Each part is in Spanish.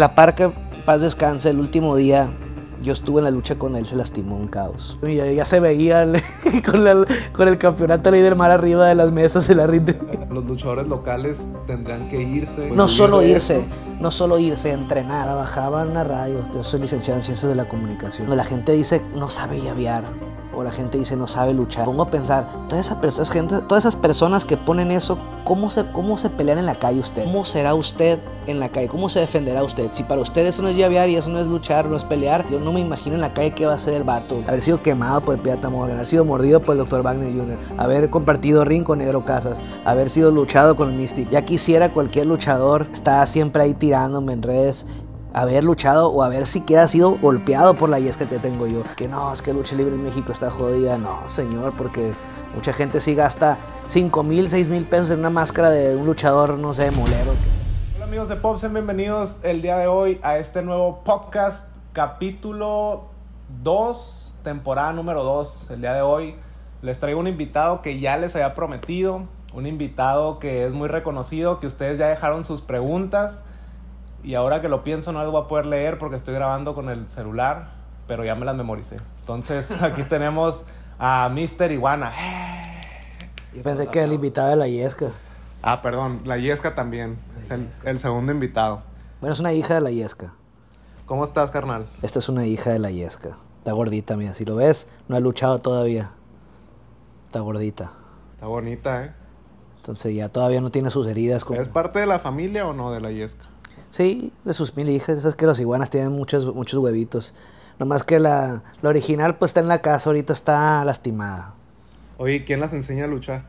La Parca, paz descanse, el último día yo estuve en la lucha con él, se lastimó un caos. ya, se veía con, el campeonato líder del mar arriba de las mesas y la rinde. Los luchadores locales tendrán que irse. no solo irse, no solo irse, entrenar. Bajaban a radio, Yo soy licenciado en Ciencias de la Comunicación. la gente dice, no sabe llavear o la gente dice no sabe luchar. Pongo a pensar, todas esas personas, que ponen eso, ¿cómo se, ¿cómo se pelean en la calle usted? ¿Cómo será usted en la calle? ¿Cómo se defenderá usted? Si para usted eso no es llavear y eso no es luchar, no es pelear, yo no me imagino en la calle qué va a ser el vato. Haber sido quemado por el Pirata Morgan, haber sido mordido por el Dr. Wagner Jr., haber compartido ring con Negro Casas, haber sido luchado con el Mystic. Ya quisiera cualquier luchador, está siempre ahí tirándome en redes, haber luchado o haber siquiera sido golpeado por la yesca que tengo yo. Que no, es que lucha libre en México está jodida. No, señor, porque mucha gente sí gasta 5 mil, 6 mil pesos en una máscara de un luchador, no sé, molero. Hola amigos de sean bienvenidos el día de hoy a este nuevo podcast, capítulo 2, temporada número 2. El día de hoy les traigo un invitado que ya les había prometido, un invitado que es muy reconocido, que ustedes ya dejaron sus preguntas y ahora que lo pienso, no lo voy a poder leer porque estoy grabando con el celular, pero ya me las memoricé. Entonces, aquí tenemos a Mr. Iguana. Yo eh. pensé que el invitado de la Yesca. Ah, perdón, la Yesca también. es el, segundo invitado. Bueno, es una hija de la Yesca. ¿Cómo estás, carnal? Esta es una hija de la Yesca. Está gordita, mía, Si lo ves, no ha luchado todavía. Está gordita. Está bonita, ¿eh? Entonces ya todavía no tiene sus heridas. ¿Es parte de la familia o no de la Yesca? Sí, de sus mil hijas. Esas que los iguanas tienen muchos, muchos huevitos. Nomás que la, original pues está en la casa, ahorita está lastimada. Oye, ¿quién las enseña a luchar?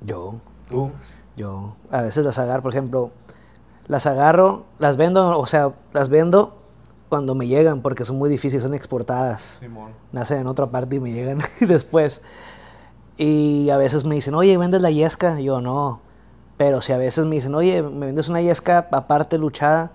Yo. ¿Tú? Yo. A veces las agarro, por ejemplo, las agarro, las vendo, o sea, las vendo cuando me llegan porque son muy difíciles, son exportadas. Simón. Nacen en otra parte y me llegan después. Y a veces me dicen, oye, ¿vendes la yesca? yo, no. Pero si a veces me dicen, oye, me vendes una yesca aparte luchada,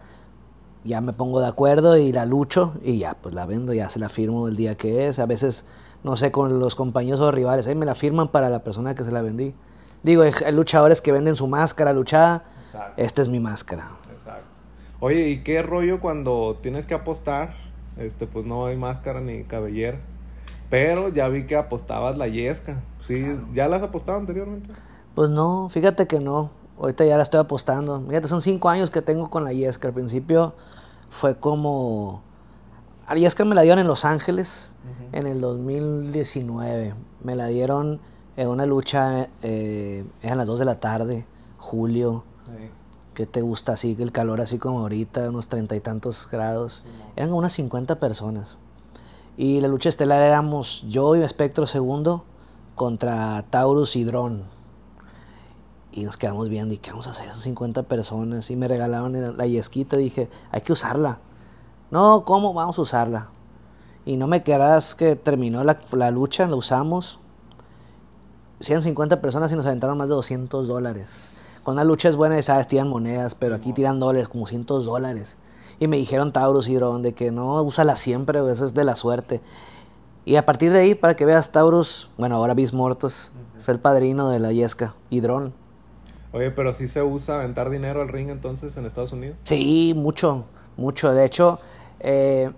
ya me pongo de acuerdo y la lucho y ya, pues la vendo, ya se la firmo el día que es. A veces, no sé, con los compañeros o rivales, ahí me la firman para la persona que se la vendí. Digo, hay luchadores que venden su máscara luchada, esta es mi máscara. Exacto. Oye, ¿y qué rollo cuando tienes que apostar? Este, pues no hay máscara ni cabellera. Pero ya vi que apostabas la yesca. Sí, ¿ya las has apostado anteriormente? Pues no, fíjate que no. Ahorita ya la estoy apostando. Fíjate, son cinco años que tengo con la Yesca. Al principio fue como... A Yesca me la dieron en Los Ángeles en el 2019. Me la dieron en una lucha, eh, las 2 de la tarde, julio. ¿Qué te gusta así? El calor así como ahorita, unos treinta y tantos grados. Eran unas 50 personas. Y la lucha estelar éramos yo y Espectro Segundo contra Taurus y Drone. Y nos quedamos viendo, ¿y qué vamos a hacer? 50 personas. Y me regalaron la yesquita, dije, hay que usarla. No, ¿cómo vamos a usarla? Y no me quedarás que terminó la, lucha, la usamos. 150 personas y nos aventaron más de 200 dólares. Con la lucha es buena, sabes, tiran monedas, pero aquí tiran dólares, como 100 dólares. Y me dijeron Taurus y de que no, úsala siempre, eso es de la suerte. Y a partir de ahí, para que veas, Taurus, bueno, ahora Bis muertos fue el padrino de la Yesca, hidron Oye, pero sí se usa aventar dinero al ring entonces en Estados Unidos. Sí, mucho, mucho. De hecho, eh,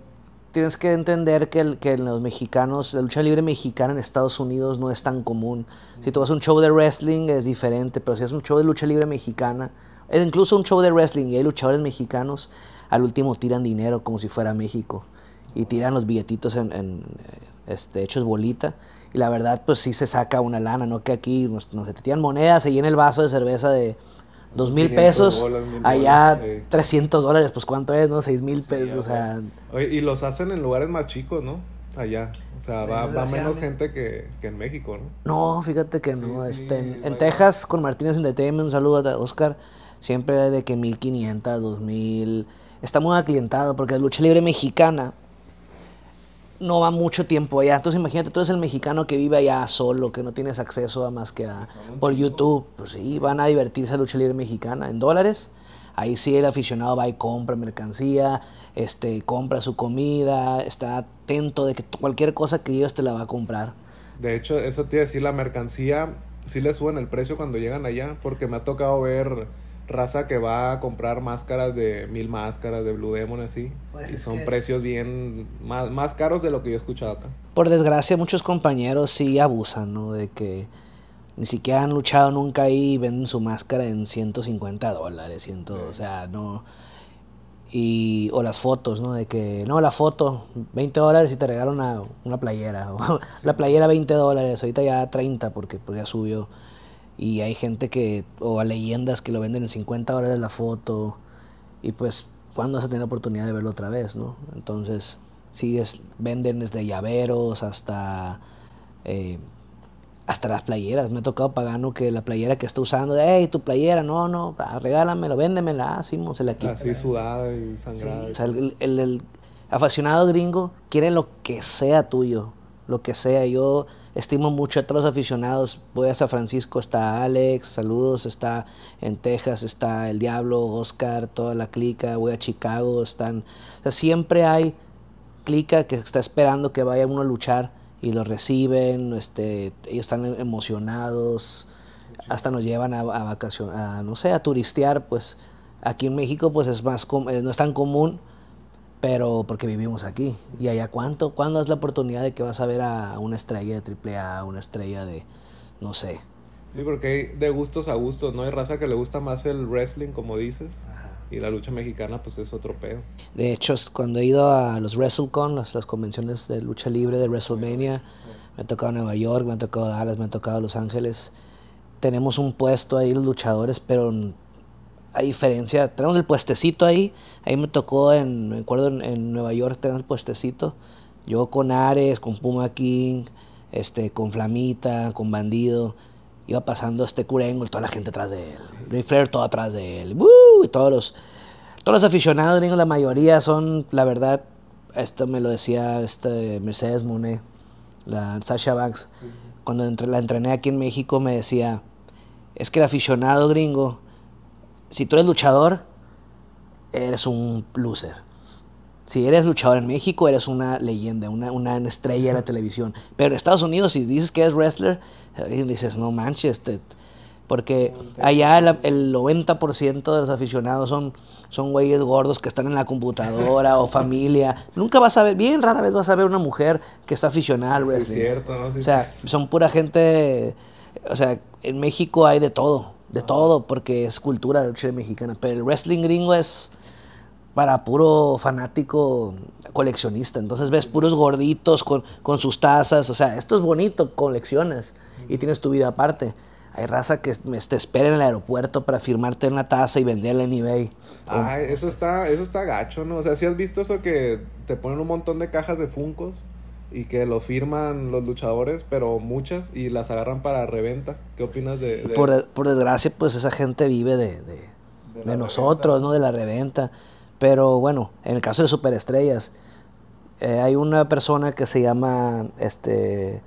tienes que entender que, el, que, los mexicanos, la lucha libre mexicana en Estados Unidos no es tan común. Si tú vas a un show de wrestling es diferente, pero si es un show de lucha libre mexicana, es incluso un show de wrestling y hay luchadores mexicanos, al último tiran dinero como si fuera México y tiran los billetitos en, en eh, este, hechos bolita y la verdad, pues sí se saca una lana, ¿no? Que aquí nos, te tiran monedas, y en el vaso de cerveza de dos mil pesos, allá trescientos 300 dólares, pues cuánto es, ¿no? Seis mil pesos, o sea. y los hacen en lugares más chicos, ¿no? Allá. O sea, va, menos gente que, en México, ¿no? No, fíjate que no. este, en, Texas, con Martínez Entertainment, un saludo a Oscar, siempre de que 1500, 2000. Está muy aclientado porque la lucha libre mexicana no va mucho tiempo allá. Entonces imagínate, tú eres el mexicano que vive allá solo, que no tienes acceso a más que a, por YouTube. Pues sí, van a divertirse a lucha libre mexicana en dólares. Ahí sí el aficionado va y compra mercancía, este, compra su comida, está atento de que cualquier cosa que lleves te la va a comprar. De hecho, eso te iba decir, la mercancía sí le suben el precio cuando llegan allá, porque me ha tocado ver raza que va a comprar máscaras de mil máscaras de Blue Demon así pues y son precios bien más, caros de lo que yo he escuchado acá. Por desgracia muchos compañeros sí abusan, ¿no? De que ni siquiera han luchado nunca ahí y venden su máscara en 150 dólares, o sea, no y o las fotos, ¿no? De que no, la foto 20 dólares y te regalan una, playera la playera 20 dólares, ahorita ya 30 porque, porque ya subió. Y hay gente que, o a leyendas que lo venden en 50 de la foto. Y pues, ¿cuándo vas a tener la oportunidad de verlo otra vez, no? Entonces, sí, es, venden desde llaveros hasta, eh, hasta las playeras. Me ha tocado pagano que la playera que está usando, de, hey, tu playera, no, no, regálamelo, véndemela, así, ah, se la quita. Así sudada y sangrada. o sea, el, el, el aficionado gringo quiere lo que sea tuyo lo que sea. Yo estimo mucho a todos los aficionados. Voy a San Francisco, está Alex, saludos, está en Texas, está El Diablo, Oscar, toda la clica. Voy a Chicago, están. O sea, siempre hay clica que está esperando que vaya uno a luchar y lo reciben, este, ellos están emocionados, hasta nos llevan a, a a, no sé, a turistear, pues aquí en México pues es más, eh, no es tan común, pero porque vivimos aquí. ¿Y allá cuánto? ¿Cuándo es la oportunidad de que vas a ver a una estrella de AAA, una estrella de, no sé? Sí, porque hay de gustos a gustos, ¿no? Hay raza que le gusta más el wrestling, como dices. Y la lucha mexicana, pues es otro pedo. De hecho, cuando he ido a los WrestleCon, las, las convenciones de lucha libre de WrestleMania, me ha tocado Nueva York, me ha tocado Dallas, me ha tocado Los Ángeles. Tenemos un puesto ahí los luchadores, pero a diferencia, tenemos el puestecito ahí. Ahí me tocó, en, me acuerdo, en, Nueva York tener el puestecito. Yo con Ares, con Puma King, este, con Flamita, con Bandido. Iba pasando este curengo y toda la gente atrás de él. Ray Flair todo atrás de él. Y todos los, todos los aficionados gringos, la mayoría son, la verdad, esto me lo decía este Mercedes Monet, la Sasha Banks. Cuando la entrené aquí en México me decía, es que el aficionado gringo si tú eres luchador, eres un loser. Si eres luchador en México, eres una leyenda, una, una estrella de la televisión. Pero en Estados Unidos, si dices que eres wrestler, eh, dices, no manches, porque allá el, 90% de los aficionados son, son güeyes gordos que están en la computadora o familia. Nunca vas a ver, bien rara vez vas a ver una mujer que está aficionada al wrestling. es cierto, ¿no? o sea, son pura gente, o sea, en México hay de todo de todo, porque es cultura de mexicana. Pero el wrestling gringo es para puro fanático coleccionista. Entonces ves puros gorditos con, sus tazas. O sea, esto es bonito, coleccionas y tienes tu vida aparte. Hay raza que te espera en el aeropuerto para firmarte la taza y venderla en eBay. Ah, eso está, eso está gacho, ¿no? O sea, si has visto eso que te ponen un montón de cajas de Funcos y que lo firman los luchadores, pero muchas, y las agarran para reventa. ¿Qué opinas de, de... Por, desgracia, pues esa gente vive de, nosotros, ¿no? De la reventa. Pero bueno, en el caso de Superestrellas, eh, hay una persona que se llama, este,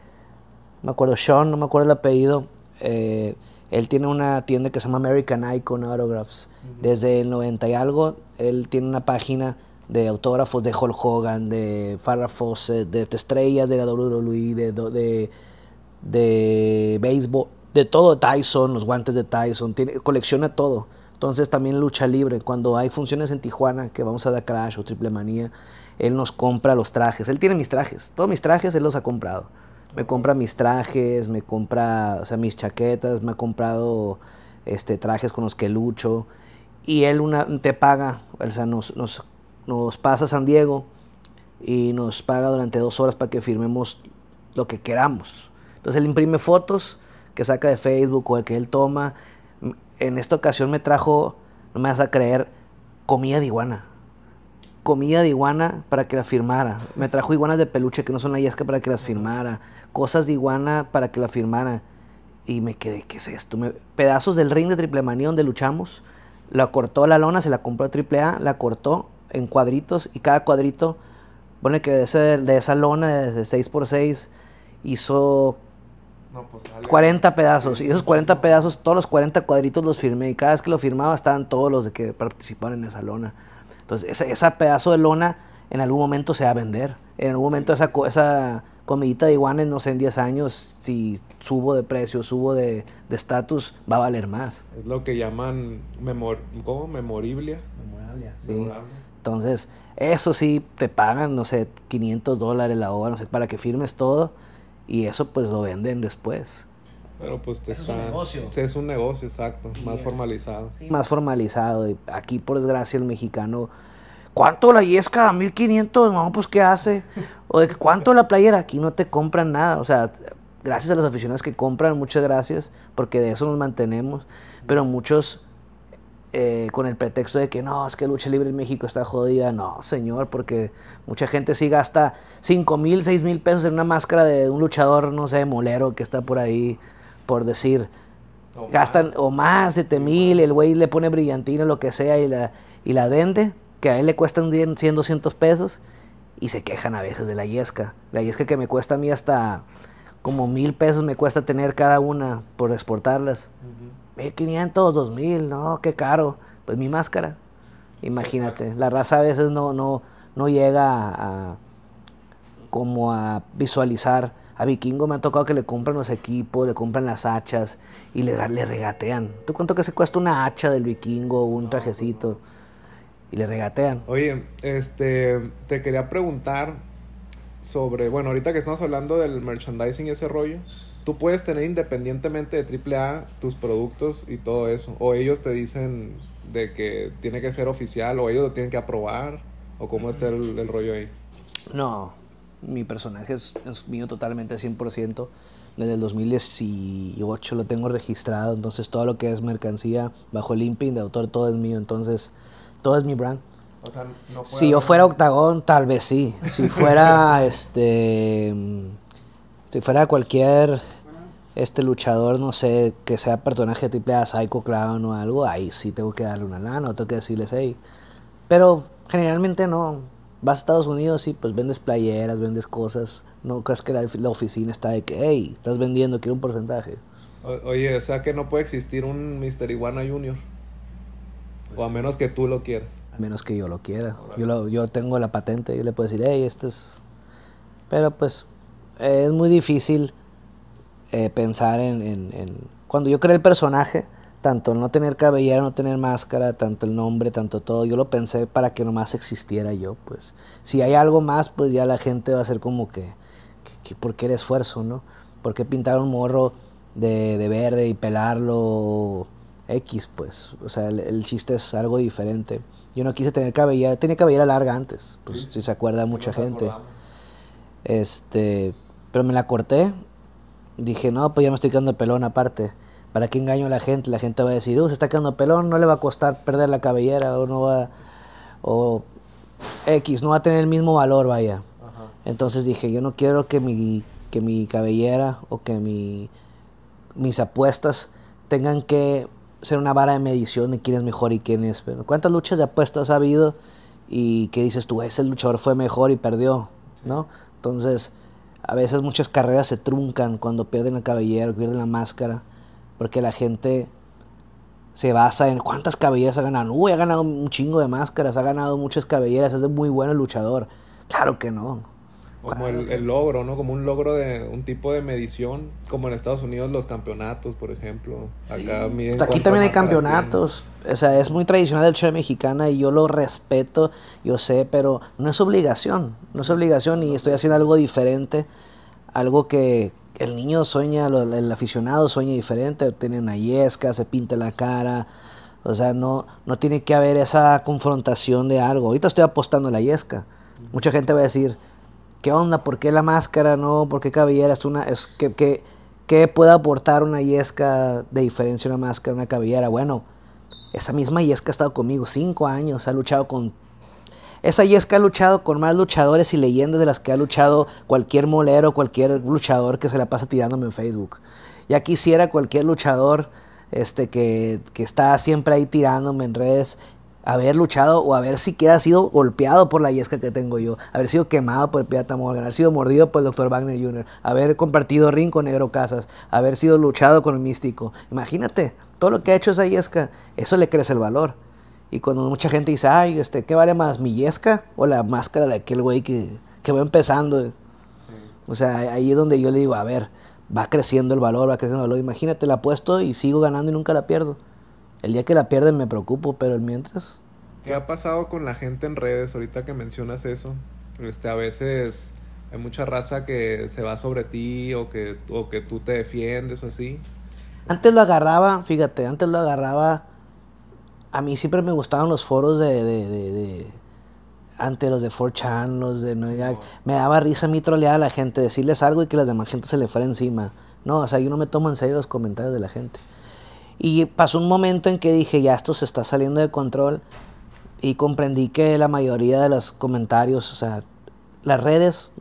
me acuerdo, Sean, no me acuerdo el apellido, eh, él tiene una tienda que se llama American Icon Autographs. Desde el 90 y algo, él tiene una página de autógrafos de Hulk Hogan, de Farrah Fawcett, de, estrellas de la WWE, de, de, de béisbol, de todo Tyson, los guantes de Tyson, colecciona todo. Entonces también lucha libre, cuando hay funciones en Tijuana, que vamos a dar Crash o Triple Manía, él nos compra los trajes, él tiene mis trajes, todos mis trajes él los ha comprado. Me compra mis trajes, me compra, o sea, mis chaquetas, me ha comprado este, trajes con los que lucho. Y él una, te paga, o sea, nos, nos nos pasa San Diego y nos paga durante dos horas para que firmemos lo que queramos. Entonces él imprime fotos que saca de Facebook o que él toma. En esta ocasión me trajo, no me vas a creer, comida de iguana. Comida de iguana para que la firmara. Me trajo iguanas de peluche que no son la yesca para que las firmara. Cosas de iguana para que la firmara. Y me quedé, ¿qué es esto? pedazos del ring de Triple Manía donde luchamos. La cortó la lona, se la compró a Triple A, la cortó en cuadritos y cada cuadrito, pone bueno, que de, esa lona de 6x6 hizo 40 pues, pedazos. Y esos 40 pedazos, todos los 40 cuadritos los firmé y cada vez que lo firmaba estaban todos los de que participaron en esa lona. Entonces, ese, pedazo de lona en algún momento se va a vender. En algún momento esa, esa comidita de iguanes, no sé, en 10 años, si subo de precio, subo de estatus, va a valer más. Es lo que llaman memor ¿cómo? memorabilia. Sí. Entonces, eso sí, te pagan, no sé, 500 dólares la hora, no sé, para que firmes todo y eso pues lo venden después. Pero pues te es un negocio. Es un negocio, exacto, más formalizado. Más formalizado y aquí por desgracia el mexicano... ¿Cuánto la yesca? 1500, no, pues ¿qué hace? O de cuánto la playera, aquí no te compran nada. O sea, gracias a las aficionados que compran, muchas gracias, porque de eso nos mantenemos. Pero muchos eh, con el pretexto de que no, es que lucha libre en México está jodida. No, señor, porque mucha gente sí gasta 5 mil, 6 mil pesos en una máscara de un luchador, no sé, molero que está por ahí, por decir. gastan o más, 7 mil, el güey le pone brillantina, lo que sea, y la, y la vende, que a él le cuestan 100, 200 pesos, y se quejan a veces de la yesca. La yesca que me cuesta a mí hasta como mil pesos me cuesta tener cada una por exportarlas. 1500, 2000, no, qué caro. Pues mi máscara, imagínate. La raza a veces no, no, no llega a, como a visualizar. A Vikingo me ha tocado que le compren los equipos, le compran las hachas y le, le regatean. ¿Tú cuánto que se cuesta una hacha del Vikingo un trajecito? Pues y le regatean. Oye, este, te quería preguntar sobre, bueno, ahorita que estamos hablando del merchandising y ese rollo, tú puedes tener independientemente de AAA tus productos y todo eso. O ellos te dicen de que tiene que ser oficial o ellos lo tienen que aprobar. ¿O cómo está el, rollo ahí? No, mi personaje es, mío totalmente 100%. Desde el 2018 lo tengo registrado, entonces todo lo que es mercancía bajo el imping de autor, todo es mío, entonces todo es mi brand. O sea, no si yo fuera Octagón, tal vez sí. Si fuera este si fuera cualquier este luchador, no sé, que sea personaje triple A, Psycho Clown o algo, ahí sí tengo que darle una lana, tengo que decirles, hey. Pero generalmente no. Vas a Estados Unidos y pues vendes playeras, vendes cosas. No crees que la, oficina está de que, hey, estás vendiendo, quiero un porcentaje. oye, o sea que no puede existir un Mr. Iguana Junior. o a menos que tú lo quieras. A menos que yo lo quiera. Yo, yo tengo la patente y le puedo decir, hey, este es... Pero pues es muy difícil eh, pensar en, Cuando yo creé el personaje, tanto el no tener cabellera, no tener máscara, tanto el nombre, tanto todo, yo lo pensé para que nomás existiera yo, pues. Si hay algo más, pues ya la gente va a ser como que... ¿Por qué el esfuerzo, no? ¿Por qué pintar un morro de, verde y pelarlo? X, pues. O sea, el, chiste es algo diferente. Yo no quise tener cabellera, tenía cabellera larga antes, pues si se acuerda mucha gente. Este, pero me la corté. Dije, no, pues ya me estoy quedando pelón aparte. ¿Para qué engaño a la gente? La gente va a decir, uh, se está quedando pelón, no le va a costar perder la cabellera o no va. o X, no va a tener el mismo valor, vaya. Entonces dije, yo no quiero que mi, que mi cabellera o que mi, mis apuestas tengan que ser una vara de medición de quién es mejor y quién es. Pero ¿cuántas luchas de apuestas ha habido y qué dices tú, ese luchador fue mejor y perdió? ¿No? Entonces, a veces muchas carreras se truncan cuando pierden el cabellero, pierden la máscara, porque la gente se basa en cuántas cabelleras ha ganado. Uy, ha ganado un chingo de máscaras, ha ganado muchas cabelleras, es muy bueno el luchador. Claro que no. Como el, logro, ¿no? Como un logro de un tipo de medición, como en Estados Unidos los campeonatos, por ejemplo. Acá Aquí también hay campeonatos. O sea, es muy tradicional el show mexicana y yo lo respeto, yo sé, pero no es obligación, no es obligación y estoy haciendo algo diferente, algo que el niño sueña, el aficionado sueña diferente, tiene una yesca, se pinta la cara, o sea, no, no tiene que haber esa confrontación de algo. Ahorita estoy apostando a la yesca. Mucha gente va a decir, ¿qué onda? ¿Por qué la máscara? ¿No? ¿Por qué Es Una, es, que, puede aportar una yesca de diferencia una máscara, una cabellera? Bueno, esa misma yesca ha estado conmigo cinco años, ha luchado con... Esa yesca ha luchado con más luchadores y leyendas de las que ha luchado cualquier molero, cualquier luchador que se la pasa tirándome en Facebook. Ya quisiera cualquier luchador este, que, que, está siempre ahí tirándome en redes, haber luchado o haber siquiera sido golpeado por la yesca que tengo yo, haber sido quemado por el Piata Morgan, haber sido mordido por el Dr. Wagner Jr., haber compartido ring con Negro Casas, haber sido luchado con el místico. Imagínate, todo lo que ha hecho esa yesca, eso le crece el valor. Y cuando mucha gente dice, ay, este, ¿qué vale más, mi yesca o la máscara de aquel güey que, que va empezando? O sea, ahí es donde yo le digo, a ver, va creciendo el valor, va creciendo el valor. Imagínate, la apuesto y sigo ganando y nunca la pierdo. El día que la pierden me preocupo, pero el mientras. ¿Qué ha pasado con la gente en redes ahorita que mencionas eso? Este, a veces hay mucha raza que se va sobre ti o que, o que tú te defiendes o así. Antes lo agarraba, fíjate, antes lo agarraba. A mí siempre me gustaban los foros de. de, de, los de 4chan, los de no, Me daba risa mi trolear a la gente, decirles algo y que la demás gente se le fuera encima. No, o sea, yo no me tomo en serio los comentarios de la gente. Y pasó un momento en que dije, ya esto se está saliendo de control y comprendí que la mayoría de los comentarios, o sea, las redes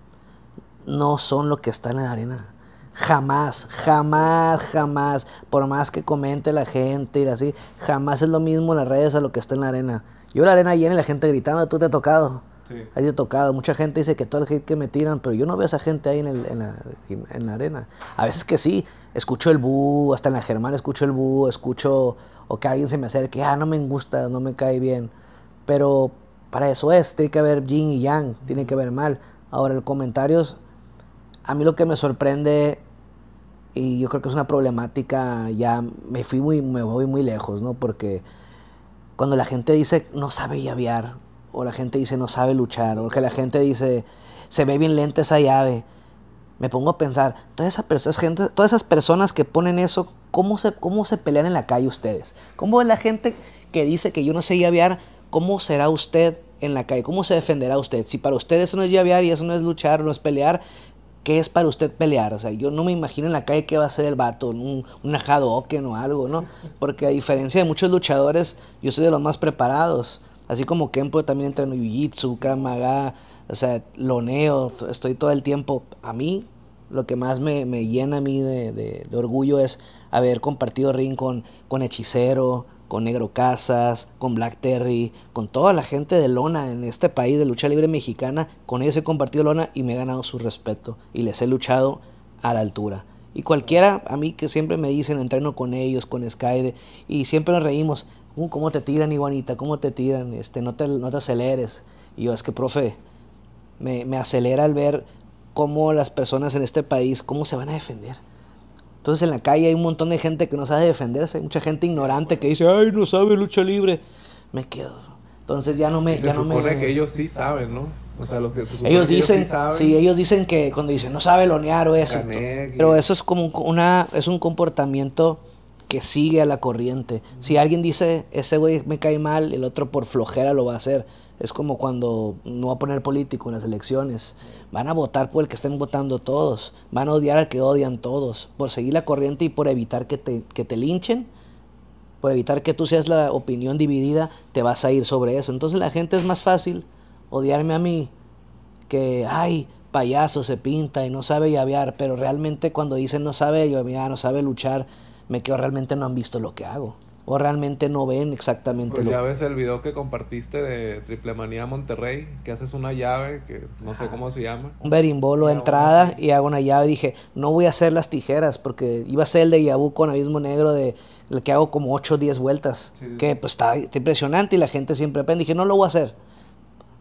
no son lo que está en la arena. Jamás, jamás, jamás, por más que comente la gente y así, jamás es lo mismo las redes a lo que está en la arena. Yo la arena llena y la gente gritando, tú te has tocado. Hay Mucha gente dice que todo el que me tiran, pero yo no veo a esa gente ahí en, la, arena. A veces que sí, escucho el bu, hasta en la Germán escucho el bu, escucho o que alguien se me acerque, ah, no me gusta, no me cae bien. Pero para eso es, tiene que haber yin y yang, tiene que haber mal. Ahora, los comentarios, a mí lo que me sorprende y yo creo que es una problemática ya me fui muy me voy muy lejos no porque cuando la gente dice no sabe llavear o la gente dice no sabe luchar, o que la gente dice se ve bien lenta esa llave. Me pongo a pensar, todas esas personas, todas esas personas que ponen eso, ¿cómo se, ¿cómo se pelean en la calle ustedes? ¿Cómo es la gente que dice que yo no sé llavear? ¿Cómo será usted en la calle? ¿Cómo se defenderá usted? Si para usted eso no es llavear y eso no es luchar, no es pelear, ¿qué es para usted pelear? O sea, yo no me imagino en la calle qué va a ser el vato, un, ajado o algo, ¿no? Porque a diferencia de muchos luchadores, yo soy de los más preparados. Así como Kenpo también entreno Jiu-Jitsu, Kamaga, o sea, loneo, estoy todo el tiempo. A mí, lo que más me, llena a mí de, orgullo es haber compartido ring con, Hechicero, con Negro Casas, con Black Terry, con toda la gente de lona en este país de lucha libre mexicana. Con ellos he compartido lona y me he ganado su respeto y les he luchado a la altura. Y cualquiera, a mí que siempre me dicen, entreno con ellos, con Skyde, y siempre nos reímos. Uh, ¿Cómo te tiran, Iguanita? ¿Cómo te tiran? Este, no, te, no te aceleres. Y yo, es que, profe, me, me acelera al ver cómo las personas en este país, cómo se van a defender. Entonces en la calle hay un montón de gente que no sabe defenderse, hay mucha gente ignorante que dice, ay, no sabe lucha libre. Me quedo. Entonces ya no me... se ya supone no me... que ellos sí saben, ¿no? O sea, los que se supone ellos que dicen, ellos sí Sí, ellos dicen que cuando dicen, no sabe lonear o eso. Pero eso es como una, es un comportamiento que sigue a la corriente. Si alguien dice, ese güey me cae mal, el otro por flojera lo va a hacer. Es como cuando no va a poner político en las elecciones. Van a votar por el que estén votando todos. Van a odiar al que odian todos. Por seguir la corriente y por evitar que te, te linchen, por evitar que tú seas la opinión dividida, te vas a ir sobre eso. Entonces la gente es más fácil odiarme a mí que, ay, payaso se pinta y no sabe llavear. Pero realmente cuando dicen no sabe yo, llavear, no sabe luchar, me quedo, realmente no han visto lo que hago. O realmente no ven exactamente pues lo que Ya ves el video que compartiste de Triple Manía Monterrey, que haces una llave, que no sé cómo se llama. Un berimbolo de entrada y hago una llave. Dije, no voy a hacer las tijeras, porque iba a ser el de Yabu con Abismo Negro, de el que hago como 8 o 10 vueltas. que pues está, impresionante y la gente siempre aprende. Dije, no lo voy a hacer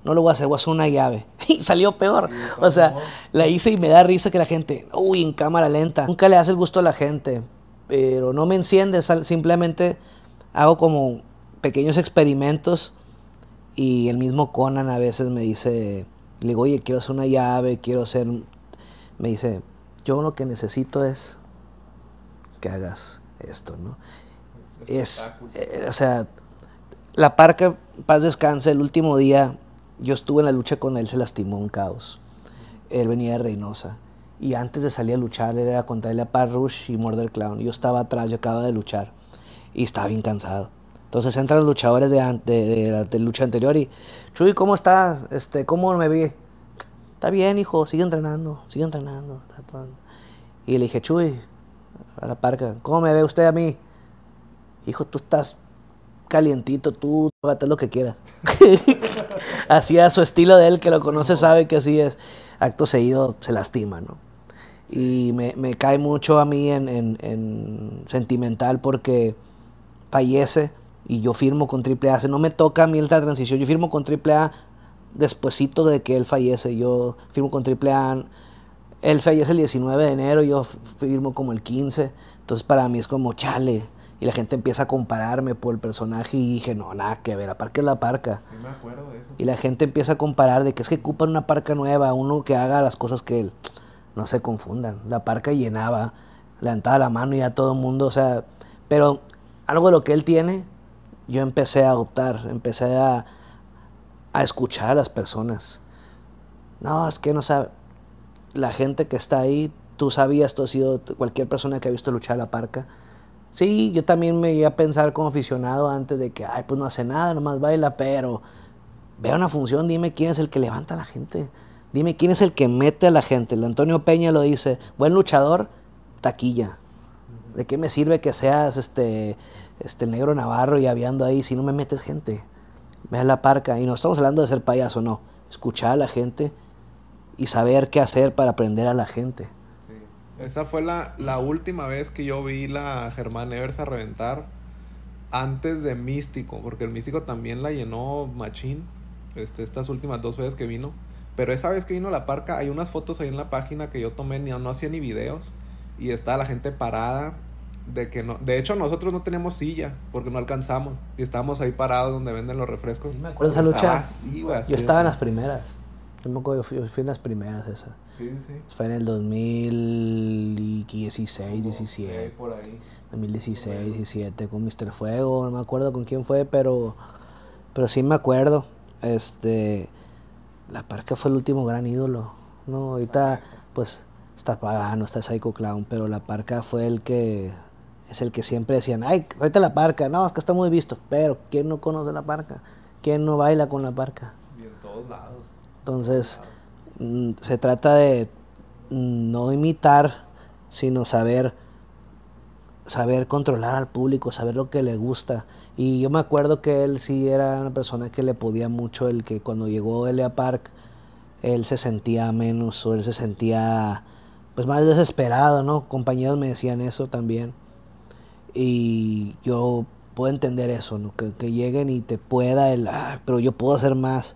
no lo voy a hacer, voy a hacer una llave. Y salió peor. O sea, la hice y me da risa que la gente, uy, en cámara lenta. Nunca le hace el gusto a la gente pero no me enciende, simplemente hago como pequeños experimentos y el mismo Conan a veces me dice, le digo, oye, quiero hacer una llave, quiero hacer, me dice, yo lo que necesito es que hagas esto, ¿no? Es, eh, o sea, la parca, paz descanse, el último día yo estuve en la lucha con él, se lastimó un caos. Él venía de Reynosa y antes de salir a luchar era él a Parrush y Murder Clown. Yo estaba atrás, yo acababa de luchar y estaba bien cansado. Entonces entran los luchadores de, la lucha anterior y, Chuy, ¿cómo estás? Este, ¿Cómo me vi? Está bien, hijo, sigue entrenando, sigue entrenando. Y le dije, Chuy, a la parca, ¿cómo me ve usted a mí? Hijo, tú estás calientito, tú, tú lo que quieras. así a su estilo de él, que lo conoce, sabe que así es. Acto seguido se lastima, ¿no? Y me, cae mucho a mí en, sentimental porque fallece y yo firmo con AAA. No me toca a mí esta transición, yo firmo con AAA despuesito de que él fallece. Yo firmo con AAA, él fallece el 19 de enero, yo firmo como el 15. Entonces para mí es como chale. Y la gente empieza a compararme por el personaje y dije, no, nada que ver, parca es la parca. Sí, me acuerdo de eso. Y la gente empieza a comparar de que es que ocupan una parca nueva, uno que haga las cosas que él no se confundan. La parca llenaba, levantaba la mano y a todo el mundo, o sea, pero algo de lo que él tiene, yo empecé a adoptar, empecé a, a escuchar a las personas. No, es que no sabe. La gente que está ahí, tú sabías, tú has sido cualquier persona que ha visto luchar a la parca. Sí, yo también me iba a pensar como aficionado antes de que, ay, pues no hace nada, nomás baila, pero vea una función, dime quién es el que levanta a la gente. Dime quién es el que mete a la gente. El Antonio Peña lo dice, buen luchador, taquilla. ¿De qué me sirve que seas este, este el negro Navarro y aviando ahí si no me metes gente? Me da la parca. Y no estamos hablando de ser payaso, no. Escuchar a la gente y saber qué hacer para aprender a la gente. Sí. Esa fue la, última vez que yo vi la Germán Evers a reventar antes de Místico, porque el Místico también la llenó Machín este, estas últimas dos veces que vino. Pero esa vez que vino la parca, hay unas fotos ahí en la página que yo tomé, ni, no hacía ni videos, y estaba la gente parada. De, que no, de hecho, nosotros no tenemos silla porque no alcanzamos y estábamos ahí parados donde venden los refrescos. me acuerdo esa lucha. yo estaba en las primeras. Yo yo fui, en las primeras esa. Sí, sí. Fue en el 2016, 17. por ahí. 2016, 2017, con Mr. Fuego, no me acuerdo con quién fue, pero, pero sí me acuerdo. Este, la Parca fue el último gran ídolo, ¿no? Ahorita, pues, está pagano, está Psycho Clown, pero La Parca fue el que, es el que siempre decían, ay, ahorita La Parca, no, es que está muy visto, pero ¿quién no conoce La Parca? ¿Quién no baila con La Parca? Y en todos lados. Entonces, mm, se trata de mm, no imitar, sino saber saber controlar al público, saber lo que le gusta. Y yo me acuerdo que él sí era una persona que le podía mucho el que cuando llegó Elia Park, él se sentía menos o él se sentía pues más desesperado, ¿no? Compañeros me decían eso también. Y yo puedo entender eso, ¿no? Que, lleguen y te pueda el, ah, pero yo puedo hacer más.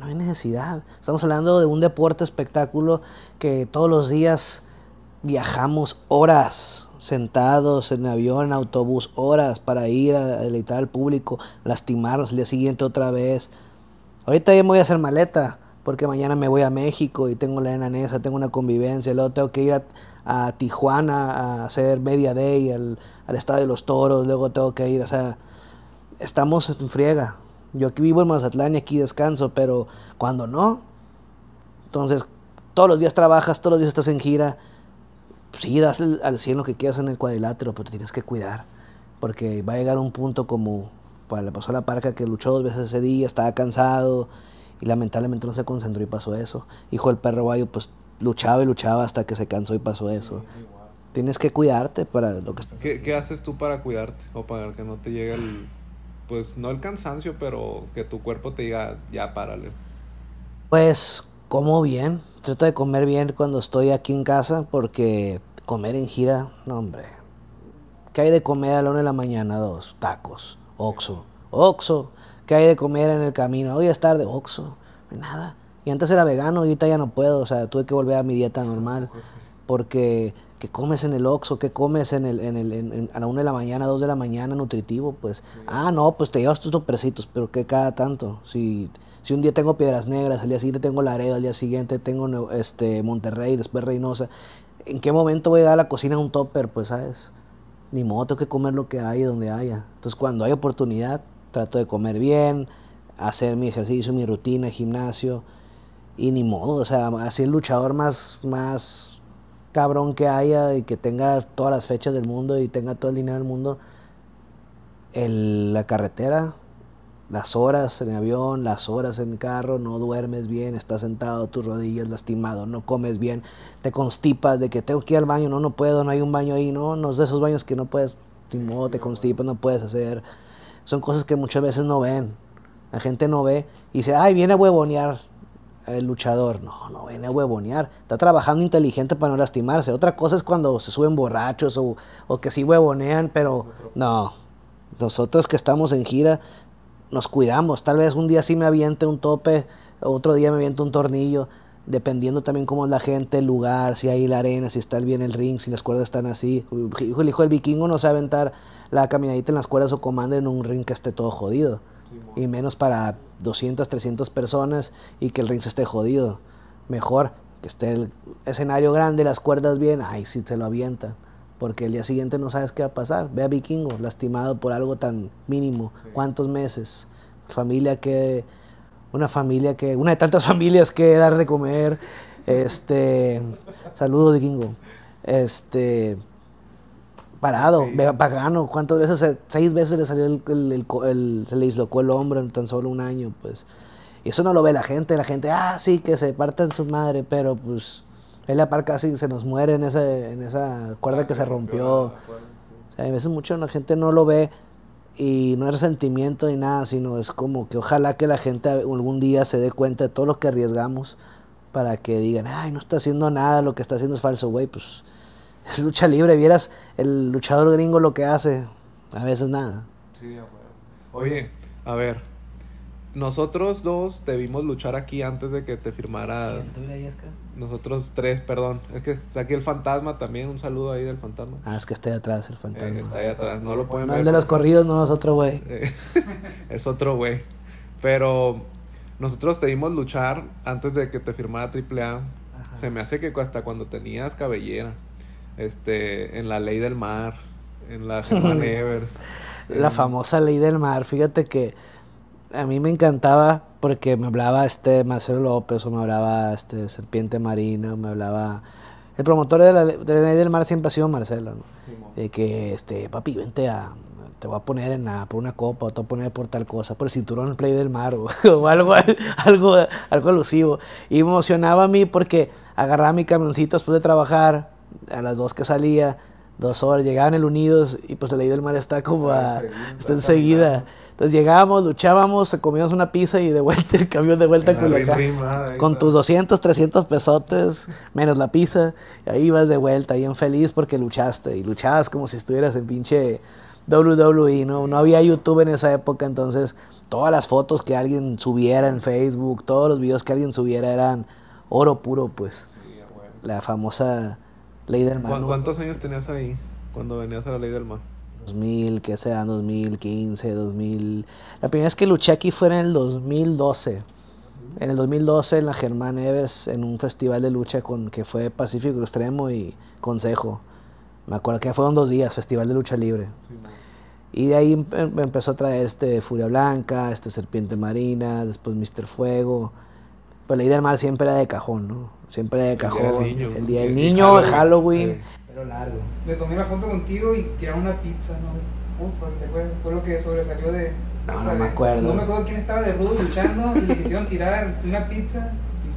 no hay necesidad. Estamos hablando de un deporte espectáculo que todos los días viajamos horas, sentados en avión, autobús, horas para ir a deleitar al público, lastimarlos el día siguiente otra vez. Ahorita ya me voy a hacer maleta porque mañana me voy a México y tengo la enanesa, tengo una convivencia, luego tengo que ir a, Tijuana a hacer media day al, al Estadio de los Toros, luego tengo que ir, o sea, estamos en friega. Yo aquí vivo en Mazatlán y aquí descanso, pero cuando no, entonces todos los días trabajas, todos los días estás en gira, pues sí, das al 100 lo que quieras en el cuadrilátero, pero te tienes que cuidar, porque va a llegar un punto como para, le pasó a la parca que luchó dos veces ese día, estaba cansado y lamentablemente no se concentró y pasó eso. Hijo del perro guayo, pues luchaba y luchaba hasta que se cansó y pasó eso. tienes que cuidarte para lo que estás ¿Qué, ¿Qué haces tú para cuidarte o para que no te llegue el, pues no el cansancio, pero que tu cuerpo te diga, ya párale? Pues como bien, trato de comer bien cuando estoy aquí en casa porque comer en gira, no hombre. ¿Qué hay de comer a la una de la mañana? Dos, tacos, oxo, oxo. ¿Qué hay de comer en el camino? Hoy es tarde, oxo, nada. Y antes era vegano y ahorita ya no puedo, o sea, tuve que volver a mi dieta normal porque ¿qué comes en el Oxo? ¿Qué comes en el, a la una de la mañana, dos de la mañana, nutritivo, pues, ah, no, pues te llevas tus topercitos, pero ¿qué cada tanto, si si un día tengo Piedras Negras, al día siguiente tengo Laredo, al día siguiente tengo este, Monterrey, después Reynosa, ¿en qué momento voy a dar a la cocina a un topper? Pues, ¿sabes? Ni modo, tengo que comer lo que hay donde haya. Entonces, cuando hay oportunidad, trato de comer bien, hacer mi ejercicio, mi rutina, gimnasio, y ni modo, o sea, así el luchador más, más cabrón que haya y que tenga todas las fechas del mundo y tenga todo el dinero del mundo, en la carretera las horas en avión, las horas en carro, no duermes bien, estás sentado, tus rodillas lastimado, no comes bien, te constipas de que tengo que ir al baño, no, no puedo, no hay un baño ahí, no, no es de esos baños que no puedes, te constipas, no puedes hacer. Son cosas que muchas veces no ven. La gente no ve y dice, ay, viene a huevonear el luchador. No, no viene a huevonear. Está trabajando inteligente para no lastimarse. Otra cosa es cuando se suben borrachos o, o que sí huevonean, pero no. Nosotros que estamos en gira, nos cuidamos. Tal vez un día sí me aviente un tope, otro día me aviente un tornillo, dependiendo también cómo es la gente, el lugar, si hay la arena, si está bien el ring, si las cuerdas están así. El hijo del vikingo no sabe aventar la caminadita en las cuerdas o comando en un ring que esté todo jodido. Y menos para 200, 300 personas y que el ring se esté jodido. Mejor que esté el escenario grande, las cuerdas bien, ahí sí te lo avientan porque el día siguiente no sabes qué va a pasar. Ve a Vikingo, lastimado por algo tan mínimo. ¿Cuántos meses? Familia que. Una familia que. Una de tantas familias que dar de comer. Este. Saludos, Vikingo. Este. Parado, pagano. ¿Cuántas veces? Seis veces le salió el, el, se le dislocó el hombro en tan solo un año, pues. Y eso no lo ve la gente. La gente, ah, sí, que se en su madre, pero pues la par casi se nos muere en, en esa cuerda que se rompió. a veces mucho la gente no lo ve y no es resentimiento ni nada, sino es como que ojalá que la gente algún día se dé cuenta de todo lo que arriesgamos para que digan, ay, no está haciendo nada, lo que está haciendo es falso, güey, pues es lucha libre, vieras el luchador gringo lo que hace, a veces nada. Sí, Oye, a ver, nosotros dos te vimos luchar aquí antes de que te firmara. Nosotros tres, perdón. Es que está aquí el fantasma también. Un saludo ahí del fantasma. Ah, es que está ahí atrás el fantasma. Eh, está ahí no lo pueden El de los corridos, no, es otro güey. Eh, es otro güey. Pero nosotros te vimos luchar antes de que te firmara AAA. Ajá. Se me hace que hasta cuando tenías cabellera. Este, en la ley del mar, en la German Evers. la famosa ley del mar. Fíjate que a mí me encantaba porque me hablaba este Marcelo López, o me hablaba este Serpiente Marina, me hablaba... El promotor de la, ley del mar siempre ha sido Marcelo, ¿no? que, este, papi, vente a... Te voy a poner en por una copa, o te voy a poner por tal cosa, por el cinturón en play del mar, o, algo, algo, algo alusivo. Y me emocionaba a mí porque agarraba mi camioncito después de trabajar, a las dos que salía, dos horas, llegaba en el Unidos, y pues la ley del mar está como a, está enseguida. Entonces llegábamos, luchábamos, comíamos una pizza y de vuelta el camión de vuelta con Con tus 200, 300 pesotes, menos la pizza. Y ahí vas de vuelta, bien feliz porque luchaste. Y luchabas como si estuvieras en pinche WWE, ¿no? No había YouTube en esa época, entonces todas las fotos que alguien subiera en Facebook, todos los videos que alguien subiera eran oro puro, pues. La famosa ley del mar. ¿Cuántos años tenías ahí cuando venías a la ley del mar? 2000, que sea 2015, 2000. La primera vez que luché aquí fue en el 2012. En el 2012 en la Germán Evers, en un festival de lucha con, que fue Pacífico Extremo y Consejo. Me acuerdo que fueron dos días, festival de lucha libre. y de ahí me em, em, empezó a traer este Furia Blanca, este Serpiente Marina, después Mister Fuego. Pero la idea del mar siempre era de cajón, ¿no? Siempre era de cajón. El día del niño, el Halloween. Pero largo. Me tomé la foto contigo y tiraron una pizza, ¿no? Uf, pues, ¿te acuerdas? Fue lo que sobresalió de. No, no me acuerdo. No me acuerdo quién estaba de rudo luchando y le quisieron tirar una pizza.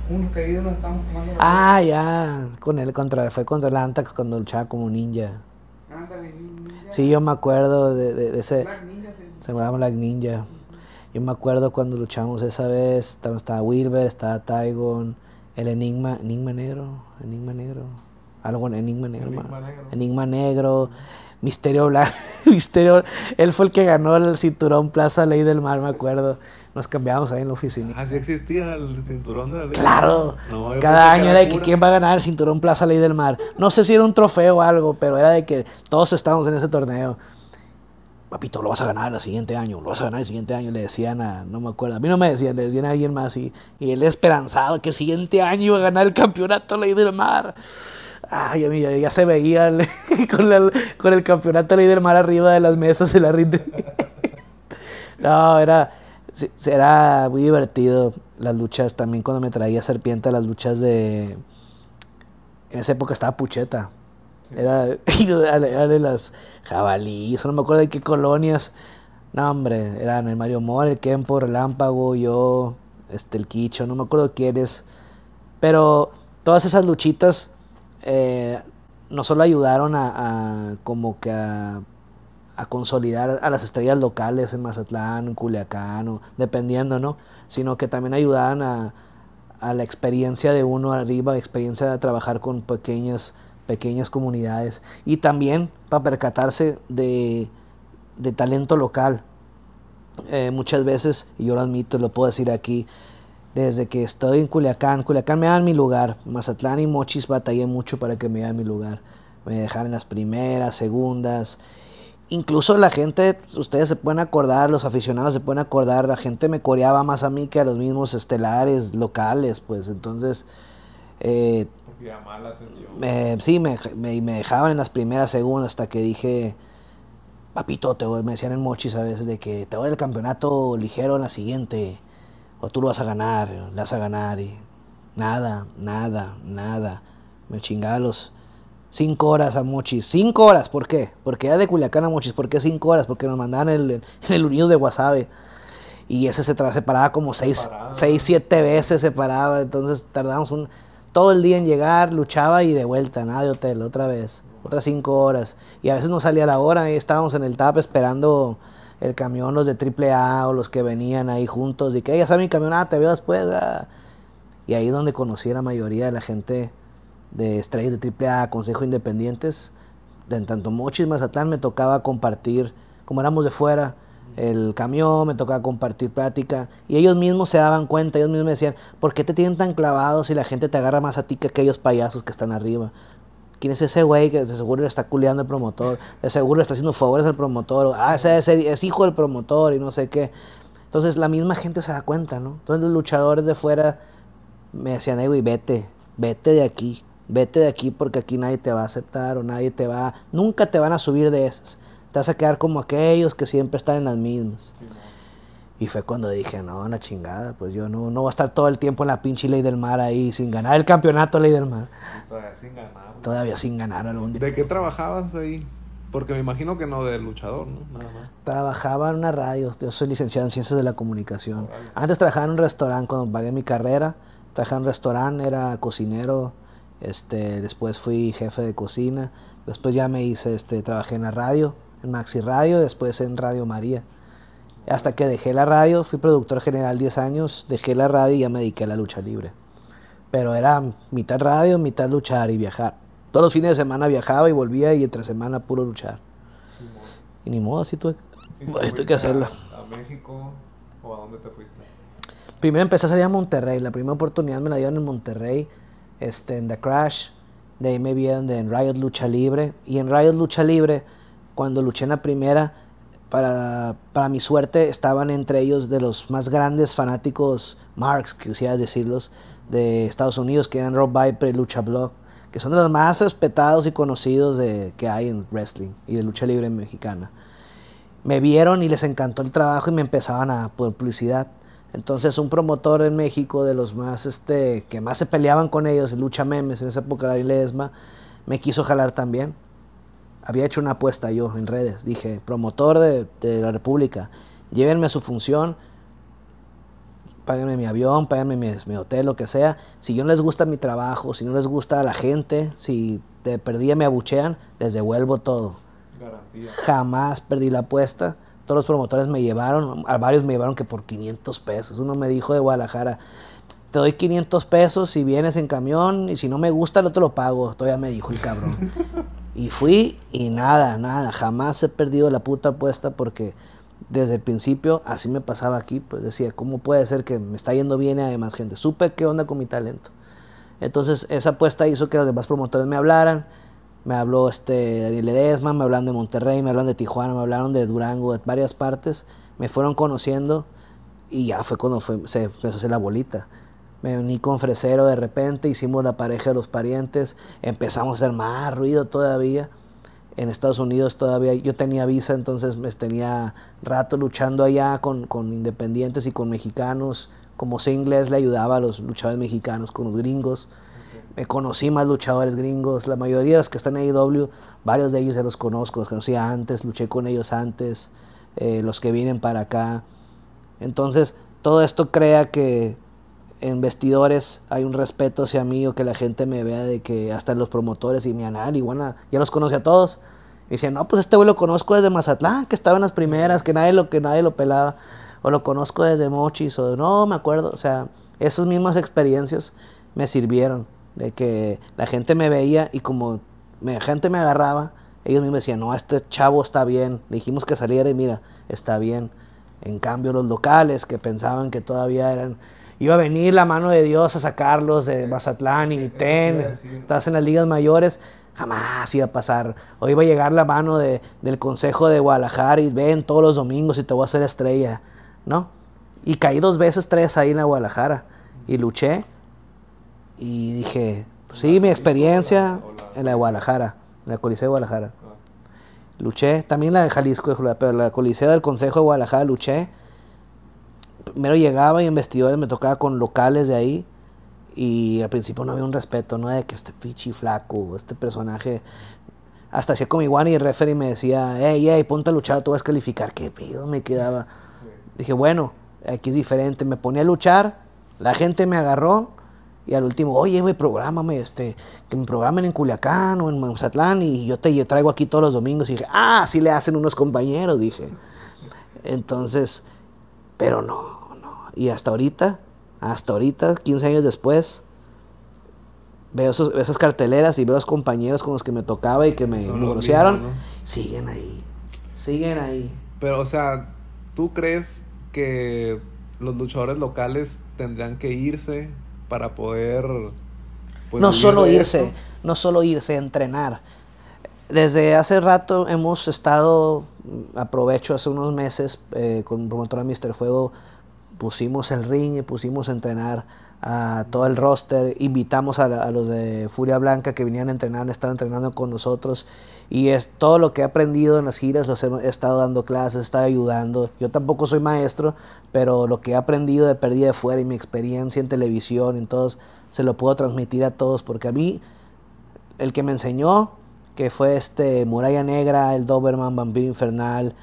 y Unos caídos nos estábamos tomando. ah, ya. Con él contra, fue contra el Antax cuando luchaba como ninja. Ándale, ninja. Sí, yo me acuerdo de, ese. Se llamaba la Ninja. Yo me acuerdo cuando luchamos esa vez, estaba, estaba Wilber, estaba Tygon, el Enigma, Enigma Negro, Enigma Negro algo en Enigma Negro. Enigma Negro. Misterio Blanco. Misterio. Él fue el que ganó el cinturón Plaza Ley del Mar, me acuerdo. Nos cambiamos ahí en la oficina. Así ah, existía el cinturón de la Ley Claro. Cada año era de que quién va a ganar el cinturón Plaza Ley del Mar. No sé si era un trofeo o algo, pero era de que todos estábamos en ese torneo. Papito, lo vas a ganar el siguiente año, lo vas a ganar el siguiente año. Le decían a, no me acuerdo, a mí no me decían, le decían a alguien más. Y, y él esperanzado que el siguiente año iba a ganar el campeonato Ley del Mar. Ay, ya se veía con, el campeonato del mar arriba de las mesas y la rinde. no, era, muy divertido las luchas. También cuando me traía Serpiente, las luchas de. En esa época estaba Pucheta. Era, de las jabalíes, no me acuerdo de qué colonias. No, hombre, eran el Mario Mora, el Kempo, Relámpago, yo, este, el Quicho, no me acuerdo quiénes Pero todas esas luchitas eh, no solo ayudaron a, como que a, consolidar a las estrellas locales en Mazatlán, Culiacán, dependiendo, ¿no? Sino que también ayudaban a, la experiencia de uno arriba, experiencia de trabajar con pequeñas, pequeñas comunidades. Y también para percatarse de, talento local. Eh, muchas veces, y yo lo admito, lo puedo decir aquí, desde que estoy en Culiacán. Culiacán me dan mi lugar. Mazatlán y Mochis batallé mucho para que me dieran mi lugar. Me dejaron las primeras, segundas. Incluso la gente, ustedes se pueden acordar, los aficionados se pueden acordar, la gente me coreaba más a mí que a los mismos estelares locales, pues entonces... Eh, llamaba la atención. sí, me, me, dejaban en las primeras segundas hasta que dije, papito, te voy, me decían en mochis a veces de que te voy el campeonato ligero en la siguiente o tú lo vas a ganar, le vas a ganar, y nada, nada, nada. Me chingaba los cinco horas a Mochis, cinco horas, ¿por qué? Porque era de Culiacán a Mochis, ¿por qué cinco horas? Porque nos mandaban el, el, Unidos de Guasave. Y ese se, paraba como seis, seis, siete veces, se paraba. Entonces tardábamos un, todo el día en llegar, luchaba y de vuelta, nada de hotel, otra vez, otras cinco horas. Y a veces no salía la hora y estábamos en el TAP esperando el camión, los de AAA o los que venían ahí juntos, Y que ya sabes mi camión, ah, te veo después. Ah. Y ahí donde conocí a la mayoría de la gente de estrellas de AAA, Consejo Independientes, en tanto Mochis Mazatlán me tocaba compartir, como éramos de fuera, el camión, me tocaba compartir plática y ellos mismos se daban cuenta, ellos mismos me decían, ¿por qué te tienen tan clavados si la gente te agarra más a ti que aquellos payasos que están arriba? ¿quién es ese güey que de seguro le está culeando al promotor? De seguro le está haciendo favores al promotor. Ah, ese, es hijo del promotor y no sé qué. Entonces la misma gente se da cuenta, ¿no? Entonces los luchadores de fuera me decían, güey, vete, vete de aquí, vete de aquí porque aquí nadie te va a aceptar o nadie te va, nunca te van a subir de esas. Te vas a quedar como aquellos que siempre están en las mismas. Y fue cuando dije, no, una chingada, pues yo no, no voy a estar todo el tiempo en la pinche Ley del Mar ahí, sin ganar el campeonato Ley del Mar. Todavía sin ganar. Todavía sin ganar algún día. ¿De qué trabajabas ahí? Porque me imagino que no de luchador, ¿no? Nada más. Trabajaba en una radio, yo soy licenciado en Ciencias de la Comunicación. Antes trabajaba en un restaurante cuando pagué mi carrera. Trabajaba en un restaurante, era cocinero, este, después fui jefe de cocina, después ya me hice, este, trabajé en la radio, en Maxi Radio, después en Radio María hasta que dejé la radio, fui productor general 10 años, dejé la radio y ya me dediqué a la lucha libre. Pero era mitad radio, mitad luchar y viajar. Todos los fines de semana viajaba y volvía y entre semana puro luchar. y ni modo, así pues, tuve, que hacerlo. ¿A México o a dónde te fuiste? Primero empecé a salir a Monterrey. La primera oportunidad me la dieron en Monterrey, este, en The Crash. De ahí me vieron en Riot Lucha Libre. Y en Riot Lucha Libre, cuando luché en la primera, para, para, mi suerte estaban entre ellos de los más grandes fanáticos Marx, que quisieras decirlos, de Estados Unidos, que eran Rob Viper y Lucha Blog, que son de los más respetados y conocidos de, que hay en wrestling y de lucha libre mexicana. Me vieron y les encantó el trabajo y me empezaban a poner publicidad. Entonces un promotor en México de los más este que más se peleaban con ellos, Lucha Memes, en esa época la lesma me quiso jalar también había hecho una apuesta yo en redes. Dije, promotor de, la República, llévenme a su función, Páguenme mi avión, páganme mi, hotel, lo que sea. Si yo no les gusta mi trabajo, si no les gusta la gente, si te perdida me abuchean, les devuelvo todo. Garantía. Jamás perdí la apuesta. Todos los promotores me llevaron, a varios me llevaron que por 500 pesos. Uno me dijo de Guadalajara, te doy 500 pesos si vienes en camión y si no me gusta no te lo pago, todavía me dijo el cabrón. y fui y nada, nada, jamás he perdido la puta apuesta porque desde el principio así me pasaba aquí, pues decía, ¿cómo puede ser que me está yendo bien y además gente? Supe qué onda con mi talento. Entonces esa apuesta hizo que los demás promotores me hablaran. Me habló este Daniel Edesma, me hablaron de Monterrey, me hablaron de Tijuana, me hablaron de Durango, de varias partes. Me fueron conociendo y ya fue cuando fue, se empezó a hacer la bolita me uní con Fresero de repente, hicimos la pareja de los parientes, empezamos a hacer más ruido todavía. En Estados Unidos todavía yo tenía visa, entonces me pues, tenía rato luchando allá con, independientes y con mexicanos. Como sé inglés, le ayudaba a los luchadores mexicanos con los gringos. Me conocí más luchadores gringos. La mayoría de los que están en AEW, varios de ellos ya los conozco, los conocía antes, luché con ellos antes, eh, los que vienen para acá. Entonces, todo esto crea que en vestidores hay un respeto hacia mí o que la gente me vea de que hasta los promotores y mi anal, y bueno ya los conoce a todos. Y dicen, no, pues este güey lo conozco desde Mazatlán, que estaba en las primeras, que nadie lo, que nadie lo pelaba. O lo conozco desde Mochis, o no, me acuerdo. O sea, esas mismas experiencias me sirvieron. De que la gente me veía y como la gente me agarraba, ellos mismos decían, no, este chavo está bien. Le dijimos que saliera y mira, está bien. En cambio, los locales que pensaban que todavía eran iba a venir la mano de Dios a sacarlos de Mazatlán y Ten, estás en las ligas mayores, jamás iba a pasar. O iba a llegar la mano del Consejo de Guadalajara y ven todos los domingos y te voy a hacer estrella, ¿no? Y caí dos veces, tres ahí en la Guadalajara y luché y dije, pues sí, mi experiencia en la Guadalajara, en la Coliseo de Guadalajara. Ah. Luché, también la de Jalisco, pero la Coliseo del Consejo de Guadalajara luché primero llegaba y en vestidores me tocaba con locales de ahí. Y al principio no había un respeto, ¿no? De que este pichi flaco, este personaje. Hasta hacía como Iguana y el referee me decía, hey, hey, ponte a luchar, tú vas a calificar. ¿Qué pedo me quedaba? Dije, bueno, aquí es diferente. Me ponía a luchar, la gente me agarró y al último, oye, güey, prográmame, este, que me programen en Culiacán o en Mazatlán y yo te traigo aquí todos los domingos. Y dije, ah, sí le hacen unos compañeros, dije. Entonces, pero no, y hasta ahorita, hasta ahorita, 15 años después, veo esas carteleras y veo a los compañeros con los que me tocaba y que me negociaron. Siguen ahí, siguen ahí. Pero, o sea, ¿tú crees que los luchadores locales tendrían que irse para poder... Pues, no solo irse, no solo irse, entrenar. Desde hace rato hemos estado, mm, aprovecho hace unos meses eh, con promotora promotor Mister Fuego, pusimos el ring y pusimos a entrenar a todo el roster, invitamos a, los de Furia Blanca que venían a entrenar, han entrenando con nosotros y es todo lo que he aprendido en las giras, los he, estado dando clases, he estado ayudando. Yo tampoco soy maestro, pero lo que he aprendido de perdida de fuera y mi experiencia en televisión, entonces se lo puedo transmitir a todos porque a mí el que me enseñó que fue este Muralla Negra, el Doberman, Vampiro Infernal,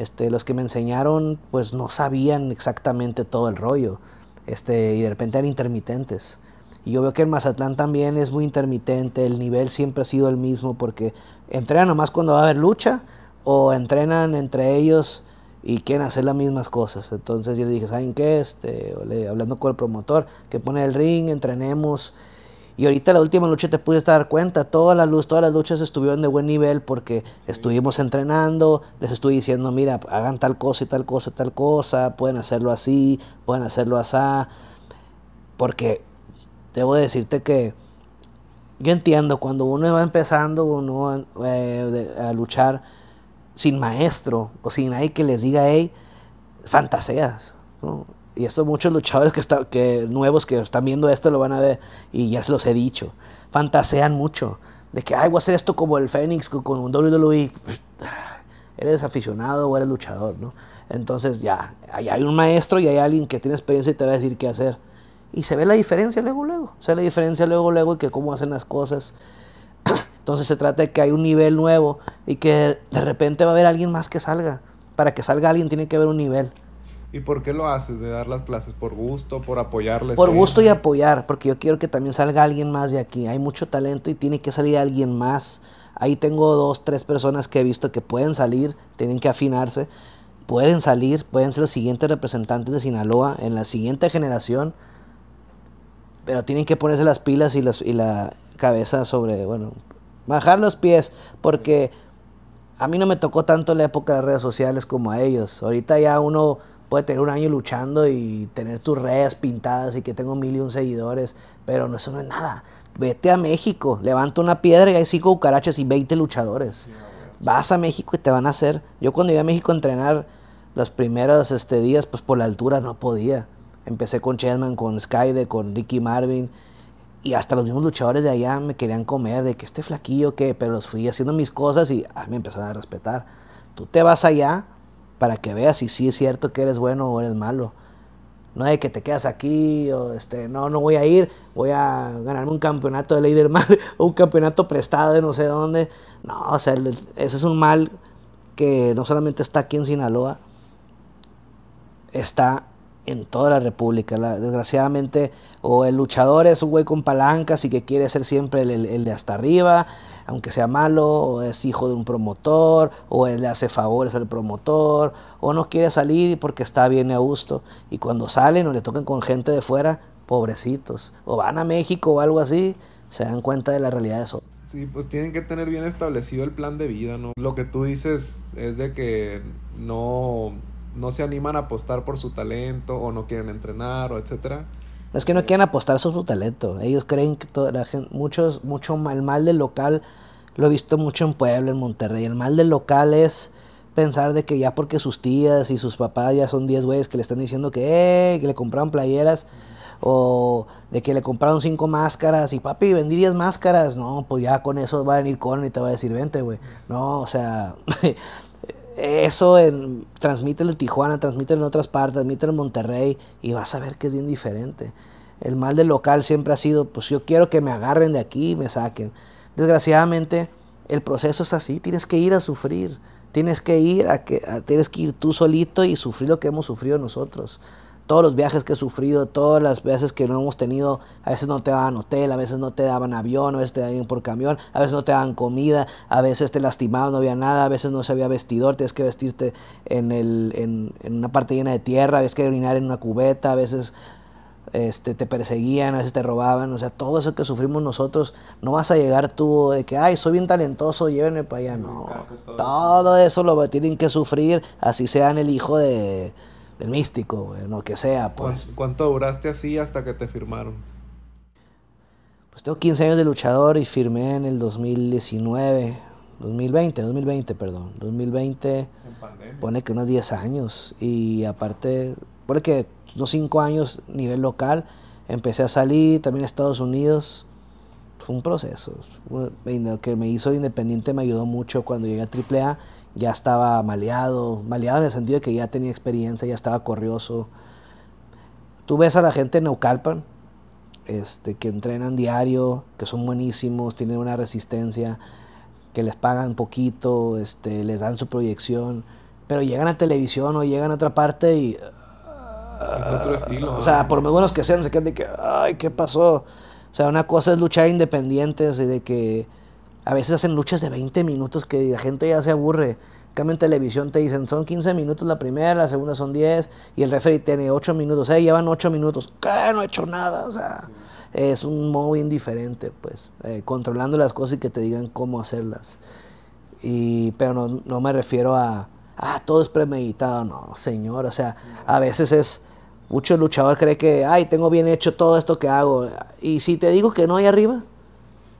este, los que me enseñaron pues no sabían exactamente todo el rollo. Este, y de repente eran intermitentes. Y yo veo que en Mazatlán también es muy intermitente, el nivel siempre ha sido el mismo porque entrenan nomás cuando va a haber lucha o entrenan entre ellos y quieren hacer las mismas cosas. Entonces yo le dije, ¿saben qué? Este, hablando con el promotor, que pone el ring, entrenemos y ahorita la última lucha te pudiste dar cuenta, toda la luz, todas las luchas estuvieron de buen nivel porque estuvimos entrenando, les estuve diciendo, mira, hagan tal cosa y tal cosa, tal cosa, pueden hacerlo así, pueden hacerlo así. Porque debo decirte que yo entiendo, cuando uno va empezando uno eh, a luchar sin maestro o sin nadie que les diga, hey, fantaseas. Y eso muchos luchadores que, está, que nuevos que están viendo esto lo van a ver y ya se los he dicho. Fantasean mucho de que, ay, voy a hacer esto como el Fénix con un WWE. Eres aficionado o eres luchador, ¿no? Entonces ya, hay un maestro y hay alguien que tiene experiencia y te va a decir qué hacer. Y se ve la diferencia luego, luego. Se ve la diferencia luego, luego y que cómo hacen las cosas. Entonces se trata de que hay un nivel nuevo y que de repente va a haber alguien más que salga. Para que salga alguien tiene que haber un nivel. ¿Y por qué lo haces? ¿De dar las clases? ¿Por gusto? ¿Por apoyarles? Por gusto y apoyar, porque yo quiero que también salga alguien más de aquí. Hay mucho talento y tiene que salir alguien más. Ahí tengo dos, tres personas que he visto que pueden salir, tienen que afinarse, pueden salir, pueden ser los siguientes representantes de Sinaloa en la siguiente generación, pero tienen que ponerse las pilas y, y la cabeza sobre, bueno, bajar los pies, porque a mí no me tocó tanto la época de redes sociales como a ellos. Ahorita ya uno puede tener un año luchando y tener tus redes pintadas y que tengo mil y un seguidores, pero no, eso no es nada. Vete a México, levanta una piedra y hay cinco cucarachas y 20 luchadores. Vas a México y te van a hacer. Yo cuando iba a México a entrenar los primeros este, días, pues por la altura no podía. Empecé con Chessman, con Skyde, con Ricky Marvin. Y hasta los mismos luchadores de allá me querían comer, de que este flaquillo, que, pero los fui haciendo mis cosas y a ah, me empezaron a respetar. Tú te vas allá, para que veas si sí es cierto que eres bueno o eres malo. No de que te quedas aquí, o este, no, no voy a ir, voy a ganarme un campeonato de ley del o un campeonato prestado de no sé dónde. No, o sea, ese es un mal que no solamente está aquí en Sinaloa, está en toda la República. desgraciadamente, o el luchador es un güey con palancas y que quiere ser siempre el de hasta arriba, aunque sea malo, o es hijo de un promotor, o le hace favores al promotor, o no quiere salir porque está bien a gusto. Y cuando salen o le tocan con gente de fuera, pobrecitos, o van a México o algo así, se dan cuenta de la realidad de eso. Sí, pues tienen que tener bien establecido el plan de vida, ¿no? Lo que tú dices es de que no, no se animan a apostar por su talento o no quieren entrenar o etcétera es que no quieren apostar sobre su talento. Ellos creen que toda la gente, muchos, mucho mal, mal del local, lo he visto mucho en Puebla, en Monterrey. El mal del local es pensar de que ya porque sus tías y sus papás ya son 10 güeyes que le están diciendo que, eh, que le compraron playeras o de que le compraron cinco máscaras y papi, vendí 10 máscaras. No, pues ya con eso va a venir con y te va a decir, vente, güey. No, o sea, eso en, en Tijuana, transmite en otras partes, transmite en Monterrey y vas a ver que es bien diferente. El mal del local siempre ha sido, pues yo quiero que me agarren de aquí y me saquen. Desgraciadamente, el proceso es así, tienes que ir a sufrir, tienes que ir a que tienes que ir tú solito y sufrir lo que hemos sufrido nosotros todos los viajes que he sufrido, todas las veces que no hemos tenido, a veces no te daban hotel, a veces no te daban avión, a veces te daban por camión, a veces no te daban comida, a veces te lastimaban, no había nada, a veces no se había vestidor, tienes que vestirte en, el, en, en una parte llena de tierra, a veces que orinar en una cubeta, a veces este, te perseguían, a veces te robaban, o sea, todo eso que sufrimos nosotros, no vas a llegar tú de que, ay, soy bien talentoso, llévenme para allá, no, todo eso lo tienen que sufrir, así sean el hijo de del místico, en lo que sea. Pues. ¿Cuánto duraste así hasta que te firmaron? Pues tengo 15 años de luchador y firmé en el 2019, 2020, 2020, perdón. 2020, pone que unos 10 años. Y aparte, pone que unos 5 años nivel local. Empecé a salir también a Estados Unidos. Fue un proceso. Lo que me hizo independiente me ayudó mucho cuando llegué a AAA ya estaba maleado, maleado en el sentido de que ya tenía experiencia, ya estaba corrioso. Tú ves a la gente en Neucalpan, este, que entrenan diario, que son buenísimos, tienen una resistencia, que les pagan poquito, este, les dan su proyección, pero llegan a televisión o llegan a otra parte y... es otro estilo. O sea, por muy buenos que sean, se quedan de que, ay, ¿qué pasó? O sea, una cosa es luchar independientes y de que a veces hacen luchas de 20 minutos que la gente ya se aburre. Cambio en televisión te dicen, son 15 minutos la primera, la segunda son 10 y el referee tiene 8 minutos. ya llevan 8 minutos. ¿Qué? No he hecho nada. O sea, es un modo indiferente, pues, eh, controlando las cosas y que te digan cómo hacerlas. Y, pero no, no me refiero a, ah, todo es premeditado. No, señor. O sea, a veces es, mucho luchador cree que, ay, tengo bien hecho todo esto que hago. Y si te digo que no hay arriba,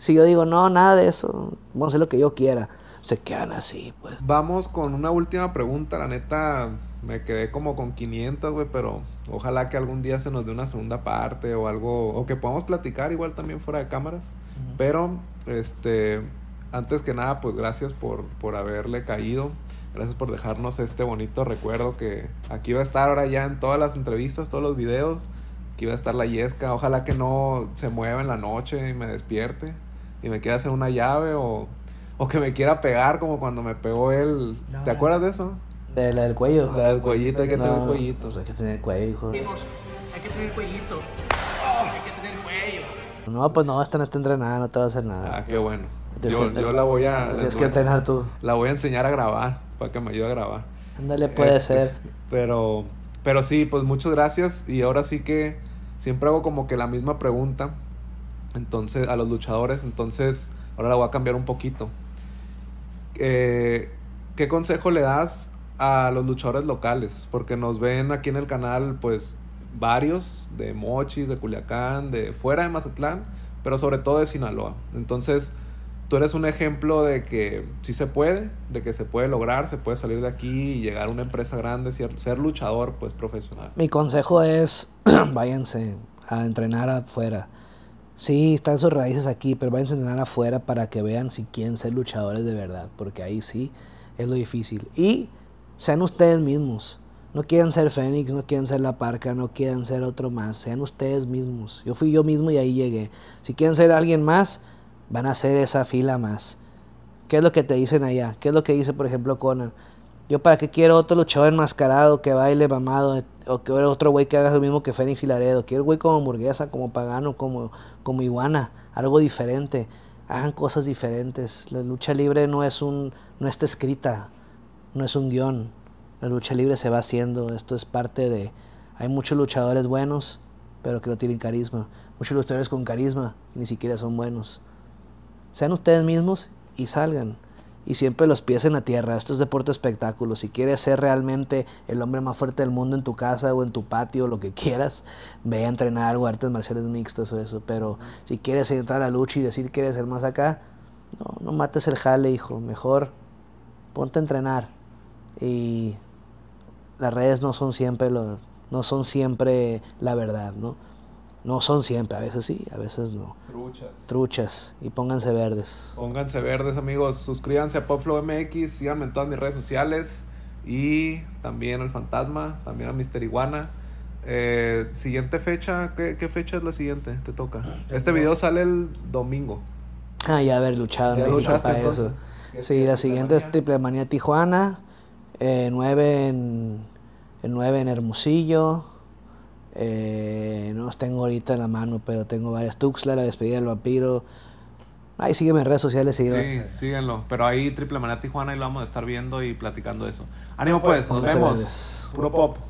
si yo digo, no, nada de eso, vamos a lo que yo quiera, se quedan así, pues. Vamos con una última pregunta, la neta, me quedé como con 500, güey, pero ojalá que algún día se nos dé una segunda parte o algo, o que podamos platicar igual también fuera de cámaras. Pero, este, antes que nada, pues gracias por, por haberle caído. Gracias por dejarnos este bonito recuerdo que aquí va a estar ahora ya en todas las entrevistas, todos los videos. Aquí va a estar la yesca. Ojalá que no se mueva en la noche y me despierte y me quiera hacer una llave o, o que me quiera pegar como cuando me pegó él. ¿Te acuerdas de eso? De la del cuello. La del cuellito, hay que tener cuellito. Pues, hay que tener cuello, hijo. hay que tener cuellito. cuello. No, pues no, esta no está entrenada, no te va a hacer nada. Ah, qué bueno. Yo, yo, la voy a... Tienes que entrenar tú. La voy a enseñar a grabar, para que me ayude a grabar. Ándale, puede este, ser. Pero, pero sí, pues muchas gracias. Y ahora sí que siempre hago como que la misma pregunta entonces, a los luchadores, entonces ahora la voy a cambiar un poquito. Eh, ¿Qué consejo le das a los luchadores locales? Porque nos ven aquí en el canal, pues, varios de Mochis, de Culiacán, de fuera de Mazatlán, pero sobre todo de Sinaloa. Entonces, tú eres un ejemplo de que sí se puede, de que se puede lograr, se puede salir de aquí y llegar a una empresa grande, y ser luchador, pues profesional. Mi consejo es, váyanse a entrenar afuera. Sí, están sus raíces aquí, pero váyanse a entrenar afuera para que vean si quieren ser luchadores de verdad, porque ahí sí es lo difícil. Y sean ustedes mismos. No quieren ser Fénix, no quieren ser La Parca, no quieren ser otro más. Sean ustedes mismos. Yo fui yo mismo y ahí llegué. Si quieren ser alguien más, van a ser esa fila más. ¿Qué es lo que te dicen allá? ¿Qué es lo que dice, por ejemplo, Conan? Yo para qué quiero otro luchador enmascarado que baile mamado o que otro güey que haga lo mismo que Fénix y Laredo. Quiero güey como hamburguesa, como pagano, como, como iguana, algo diferente. Hagan cosas diferentes. La lucha libre no es un, no está escrita, no es un guión. La lucha libre se va haciendo. Esto es parte de. Hay muchos luchadores buenos, pero que no tienen carisma. Muchos luchadores con carisma, y ni siquiera son buenos. Sean ustedes mismos y salgan y siempre los pies en la tierra. Esto es deporte espectáculo. Si quieres ser realmente el hombre más fuerte del mundo en tu casa o en tu patio, lo que quieras, ve a entrenar o artes marciales mixtas o eso. Pero si quieres entrar a la lucha y decir que eres el más acá, no, no mates el jale, hijo. Mejor ponte a entrenar. Y las redes no son siempre, lo, no son siempre la verdad, ¿no? No son siempre, a veces sí, a veces no. Truchas. Truchas. Y pónganse verdes. Pónganse verdes, amigos. Suscríbanse a Popflow MX, síganme en todas mis redes sociales. Y también al Fantasma, también a Mister Iguana. Eh, siguiente fecha, ¿Qué, fecha es la siguiente? Te toca. Este video sale el domingo. Ah, ya haber luchado en eso. Sí, la siguiente es Triple Manía Tijuana, eh, Nueve en, 9 en Hermosillo, eh, no los tengo ahorita en la mano, pero tengo varias. Tuxla, La Despedida del Vampiro. Ahí sígueme en redes sociales. Sí, síganlo. Pero ahí Triple Maná Tijuana y lo vamos a estar viendo y platicando eso. Ánimo pues, nos pues, vemos. Puro pop.